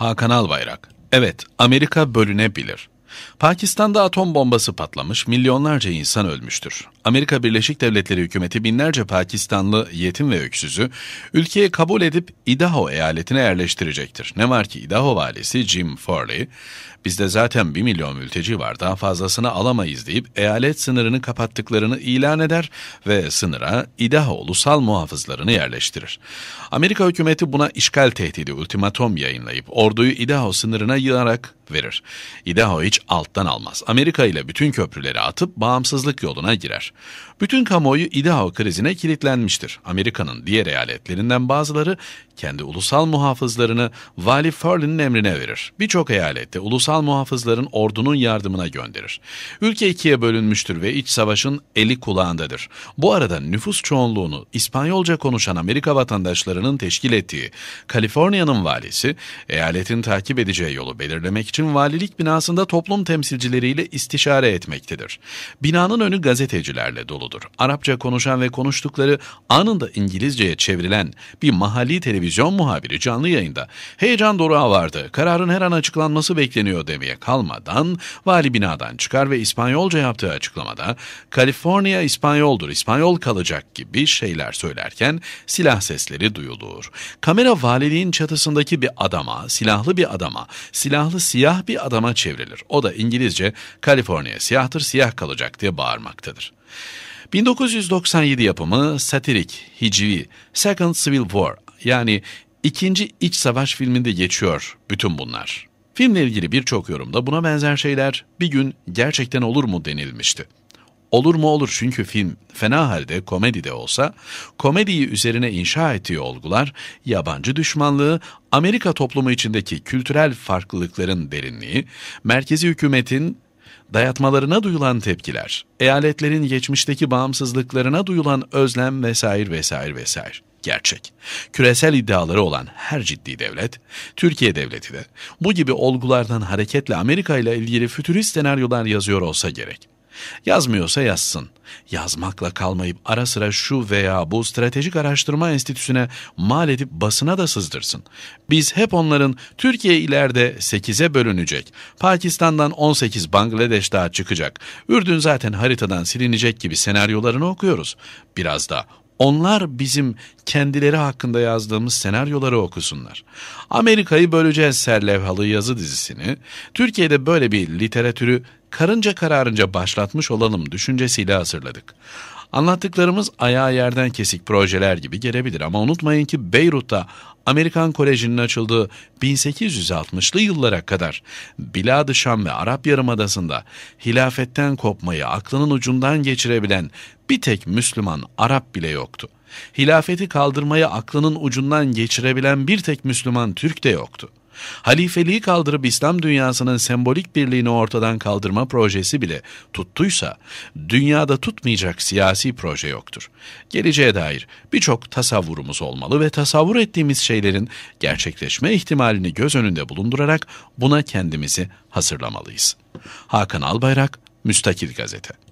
Hakan Albayrak, evet Amerika bölünebilir. Pakistan'da atom bombası patlamış, milyonlarca insan ölmüştür. Amerika Birleşik Devletleri hükümeti binlerce Pakistanlı yetim ve öksüzü ülkeye kabul edip Idaho eyaletine yerleştirecektir. Ne var ki Idaho valisi Jim Farley, bizde zaten 1 milyon mülteci var daha fazlasını alamayız deyip eyalet sınırını kapattıklarını ilan eder ve sınıra Idaho ulusal muhafızlarını yerleştirir. Amerika hükümeti buna işgal tehdidi ultimatom yayınlayıp orduyu Idaho sınırına yığarak verir. Idaho hiç alttan almaz. Amerika ile bütün köprüleri atıp bağımsızlık yoluna girer. Bütün kamuoyu Idaho krizine kilitlenmiştir. Amerika'nın diğer eyaletlerinden bazıları kendi ulusal muhafızlarını Vali Furlin'in emrine verir. Birçok eyalette ulusal muhafızların ordunun yardımına gönderir. Ülke ikiye bölünmüştür ve iç savaşın eli kulağındadır. Bu arada nüfus çoğunluğunu İspanyolca konuşan Amerika vatandaşlarının teşkil ettiği Kaliforniya'nın valisi, eyaletin takip edeceği yolu belirlemek için valilik binasında toplum temsilcileriyle istişare etmektedir. Binanın önü gazeteciler, kültürlerle doludur. Arapça konuşan ve konuştukları anında İngilizceye çevrilen bir mahalli televizyon muhabiri canlı yayında heyecan doruğa vardı, kararın her an açıklanması bekleniyor demeye kalmadan vali binadan çıkar ve İspanyolca yaptığı açıklamada Kaliforniya İspanyoldur, İspanyol kalacak gibi şeyler söylerken silah sesleri duyulur. Kamera valiliğin çatısındaki bir adama, silahlı bir adama, silahlı siyah bir adama çevrilir. O da İngilizce Kaliforniya siyahtır, siyah kalacak diye bağırmaktadır. 1997 yapımı satirik, hicivi Second Civil War yani ikinci iç savaş filminde geçiyor bütün bunlar. Filmle ilgili birçok yorumda buna benzer şeyler bir gün gerçekten olur mu denilmişti. Olur mu olur çünkü film fena halde komedi de olsa komediyi üzerine inşa ettiği olgular yabancı düşmanlığı, Amerika toplumu içindeki kültürel farklılıkların derinliği, merkezi hükümetin dayatmalarına duyulan tepkiler, eyaletlerin geçmişteki bağımsızlıklarına duyulan özlem vesaire vesaire vesaire. Gerçek. Küresel iddiaları olan her ciddi devlet, Türkiye devleti de bu gibi olgulardan hareketle Amerika ile ilgili fütürist senaryolar yazıyor olsa gerek. Yazmıyorsa yazsın. Yazmakla kalmayıp ara sıra şu veya bu stratejik araştırma enstitüsüne mal edip basına da sızdırsın. Biz hep onların Türkiye ileride 8'e bölünecek, Pakistan'dan 18 Bangladeş daha çıkacak, Ürdün zaten haritadan silinecek gibi senaryolarını okuyoruz. Biraz da onlar bizim kendileri hakkında yazdığımız senaryoları okusunlar. Amerika'yı böleceğiz serlevhalı yazı dizisini, Türkiye'de böyle bir literatürü karınca kararınca başlatmış olalım düşüncesiyle hazırladık. Anlattıklarımız ayağa yerden kesik projeler gibi gelebilir ama unutmayın ki Beyrut'ta Amerikan Koleji'nin açıldığı 1860'lı yıllara kadar Bilad-ı Şam ve Arap Yarımadası'nda hilafetten kopmayı aklının ucundan geçirebilen bir tek Müslüman Arap bile yoktu. Hilafeti kaldırmayı aklının ucundan geçirebilen bir tek Müslüman Türk de yoktu. Halifeliği kaldırıp İslam dünyasının sembolik birliğini ortadan kaldırma projesi bile tuttuysa, dünyada tutmayacak siyasi proje yoktur. Geleceğe dair birçok tasavvurumuz olmalı ve tasavvur ettiğimiz şeylerin gerçekleşme ihtimalini göz önünde bulundurarak buna kendimizi hazırlamalıyız. Hakan Albayrak, Müstakil Gazete